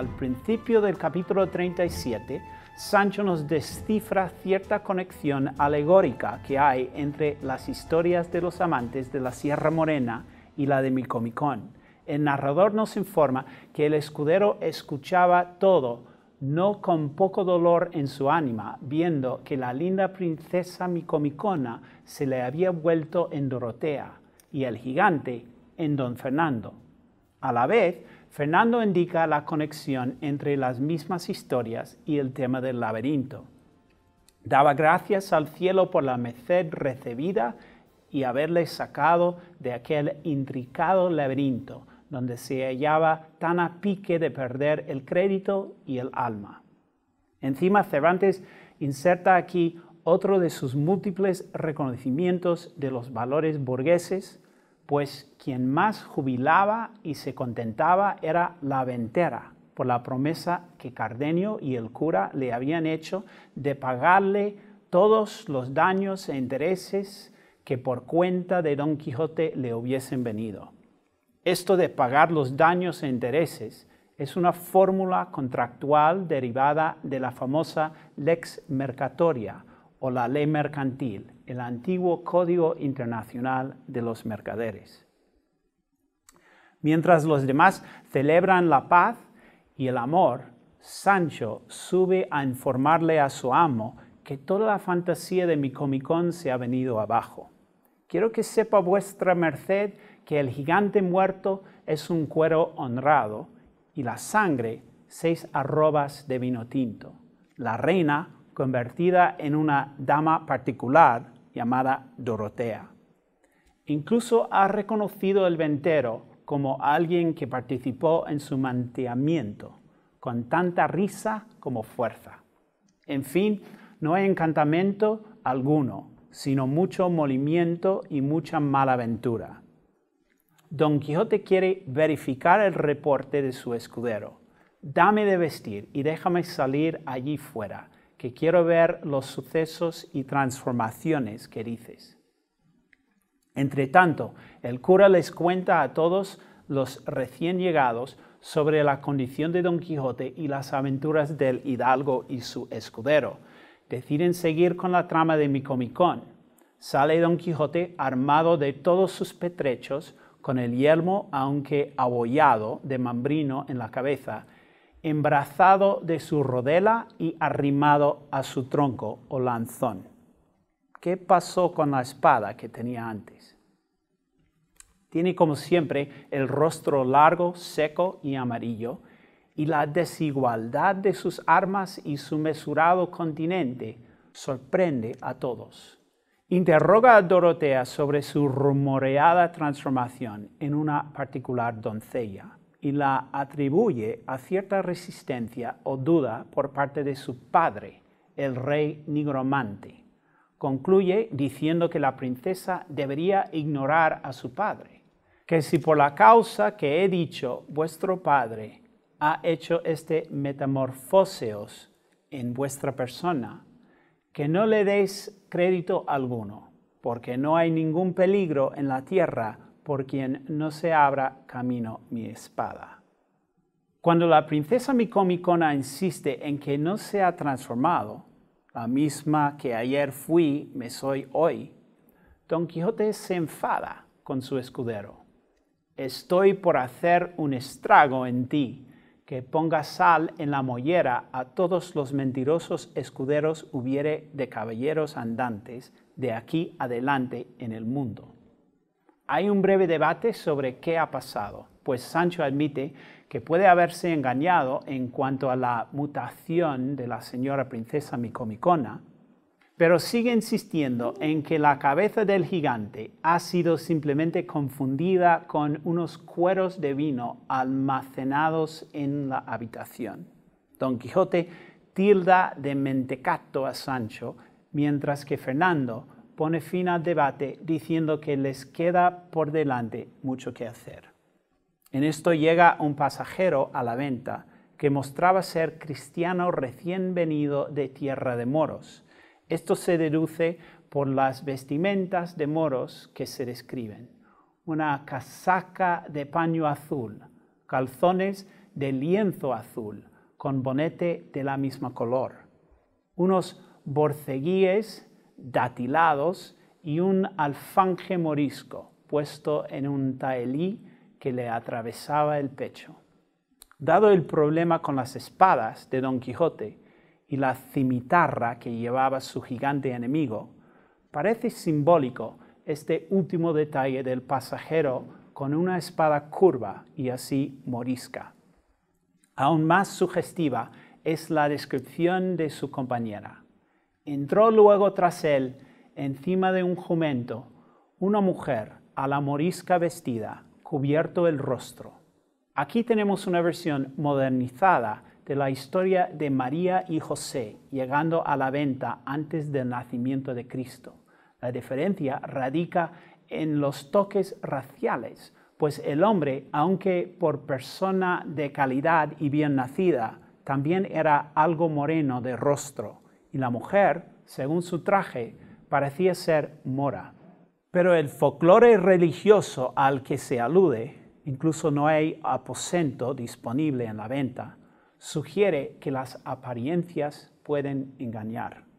al principio del capítulo 37, Sancho nos descifra cierta conexión alegórica que hay entre las historias de los amantes de la Sierra Morena y la de Micomicón. El narrador nos informa que el escudero escuchaba todo, no con poco dolor en su ánima, viendo que la linda princesa Micomicona se le había vuelto en Dorotea y el gigante en Don Fernando. A la vez, Fernando indica la conexión entre las mismas historias y el tema del laberinto. Daba gracias al cielo por la merced recibida y haberle sacado de aquel intricado laberinto donde se hallaba tan a pique de perder el crédito y el alma. Encima Cervantes inserta aquí otro de sus múltiples reconocimientos de los valores burgueses, pues quien más jubilaba y se contentaba era la ventera por la promesa que Cardenio y el cura le habían hecho de pagarle todos los daños e intereses que por cuenta de Don Quijote le hubiesen venido. Esto de pagar los daños e intereses es una fórmula contractual derivada de la famosa lex mercatoria o la ley mercantil, el antiguo Código Internacional de los Mercaderes. Mientras los demás celebran la paz y el amor, Sancho sube a informarle a su amo que toda la fantasía de mi comicón se ha venido abajo. Quiero que sepa vuestra merced que el gigante muerto es un cuero honrado y la sangre seis arrobas de vino tinto. La reina, convertida en una dama particular, llamada Dorotea. Incluso ha reconocido el ventero como alguien que participó en su manteamiento, con tanta risa como fuerza. En fin, no hay encantamiento alguno, sino mucho molimiento y mucha malaventura. Don Quijote quiere verificar el reporte de su escudero. Dame de vestir y déjame salir allí fuera, que quiero ver los sucesos y transformaciones que dices. Entretanto, el cura les cuenta a todos los recién llegados sobre la condición de Don Quijote y las aventuras del hidalgo y su escudero. Deciden seguir con la trama de Micomicón. Sale Don Quijote armado de todos sus petrechos, con el yelmo aunque abollado de mambrino en la cabeza, embrazado de su rodela y arrimado a su tronco o lanzón. ¿Qué pasó con la espada que tenía antes? Tiene como siempre el rostro largo, seco y amarillo, y la desigualdad de sus armas y su mesurado continente sorprende a todos. Interroga a Dorotea sobre su rumoreada transformación en una particular doncella y la atribuye a cierta resistencia o duda por parte de su padre, el rey nigromante. Concluye diciendo que la princesa debería ignorar a su padre, que si por la causa que he dicho vuestro padre ha hecho este metamorfoseos en vuestra persona, que no le deis crédito alguno, porque no hay ningún peligro en la tierra por quien no se abra camino mi espada. Cuando la princesa Micomicona insiste en que no se ha transformado, la misma que ayer fui, me soy hoy, Don Quijote se enfada con su escudero. Estoy por hacer un estrago en ti, que ponga sal en la mollera a todos los mentirosos escuderos hubiere de caballeros andantes de aquí adelante en el mundo. Hay un breve debate sobre qué ha pasado, pues Sancho admite que puede haberse engañado en cuanto a la mutación de la señora princesa Micomicona, pero sigue insistiendo en que la cabeza del gigante ha sido simplemente confundida con unos cueros de vino almacenados en la habitación. Don Quijote tilda de mentecato a Sancho, mientras que Fernando pone fin al debate diciendo que les queda por delante mucho que hacer. En esto llega un pasajero a la venta que mostraba ser cristiano recién venido de tierra de moros. Esto se deduce por las vestimentas de moros que se describen. Una casaca de paño azul, calzones de lienzo azul, con bonete de la misma color, unos borceguíes datilados y un alfanje morisco puesto en un taelí que le atravesaba el pecho. Dado el problema con las espadas de Don Quijote y la cimitarra que llevaba su gigante enemigo, parece simbólico este último detalle del pasajero con una espada curva y así morisca. Aún más sugestiva es la descripción de su compañera. Entró luego tras él, encima de un jumento, una mujer a la morisca vestida, cubierto el rostro. Aquí tenemos una versión modernizada de la historia de María y José llegando a la venta antes del nacimiento de Cristo. La diferencia radica en los toques raciales, pues el hombre, aunque por persona de calidad y bien nacida, también era algo moreno de rostro y la mujer, según su traje, parecía ser mora. Pero el folclore religioso al que se alude, incluso no hay aposento disponible en la venta, sugiere que las apariencias pueden engañar.